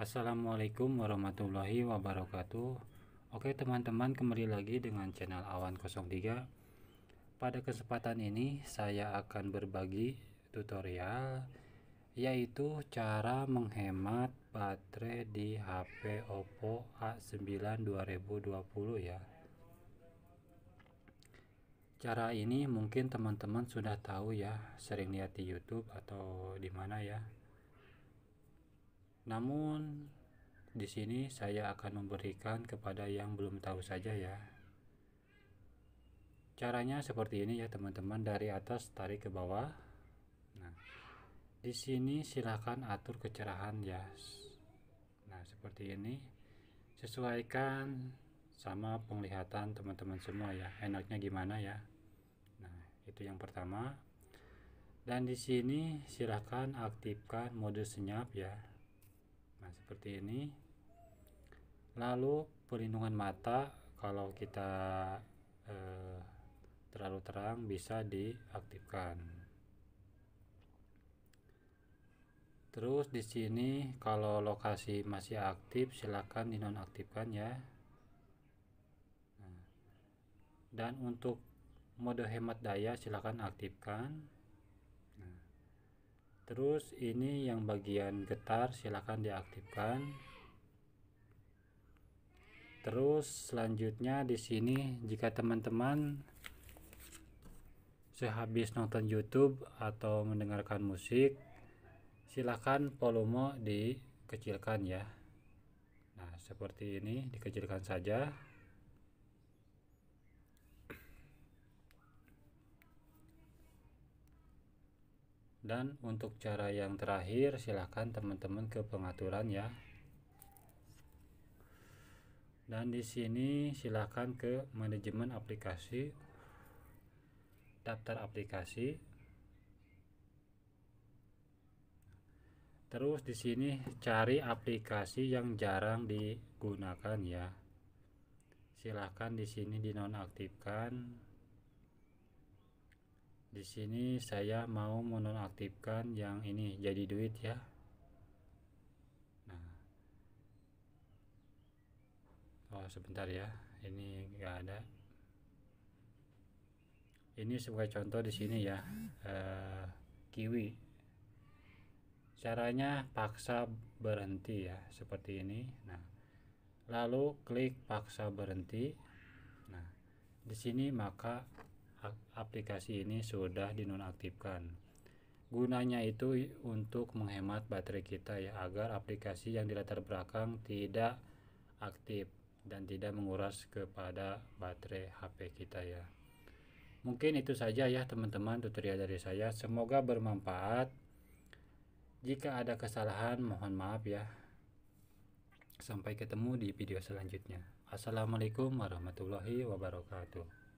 Assalamualaikum warahmatullahi wabarakatuh Oke teman-teman kembali lagi dengan channel Awan 03 Pada kesempatan ini saya akan berbagi tutorial Yaitu cara menghemat baterai di HP Oppo A9 2020 ya Cara ini mungkin teman-teman sudah tahu ya Sering lihat di Youtube atau di mana ya namun di sini saya akan memberikan kepada yang belum tahu saja ya. Caranya seperti ini ya teman-teman dari atas tarik ke bawah. Nah, di sini silahkan atur kecerahan ya. Nah seperti ini sesuaikan sama penglihatan teman-teman semua ya. Enaknya gimana ya? Nah itu yang pertama. Dan di sini silahkan aktifkan mode senyap ya nah seperti ini lalu perlindungan mata kalau kita eh, terlalu terang bisa diaktifkan terus di sini kalau lokasi masih aktif silakan dinonaktifkan ya nah, dan untuk mode hemat daya silakan aktifkan terus ini yang bagian getar silahkan diaktifkan terus selanjutnya di sini jika teman-teman sehabis nonton YouTube atau mendengarkan musik silahkan volume dikecilkan ya nah seperti ini dikecilkan saja dan untuk cara yang terakhir silahkan teman-teman ke pengaturan ya dan di sini silahkan ke manajemen aplikasi daftar aplikasi terus di sini cari aplikasi yang jarang digunakan ya silahkan di sini dinonaktifkan di sini saya mau menonaktifkan yang ini jadi duit ya nah oh sebentar ya ini enggak ada ini sebagai contoh di sini ya eh, kiwi caranya paksa berhenti ya seperti ini nah lalu klik paksa berhenti nah di sini maka aplikasi ini sudah dinonaktifkan. Gunanya itu untuk menghemat baterai kita ya agar aplikasi yang di latar belakang tidak aktif dan tidak menguras kepada baterai HP kita ya. Mungkin itu saja ya teman-teman tutorial dari saya. Semoga bermanfaat. Jika ada kesalahan mohon maaf ya. Sampai ketemu di video selanjutnya. Assalamualaikum warahmatullahi wabarakatuh.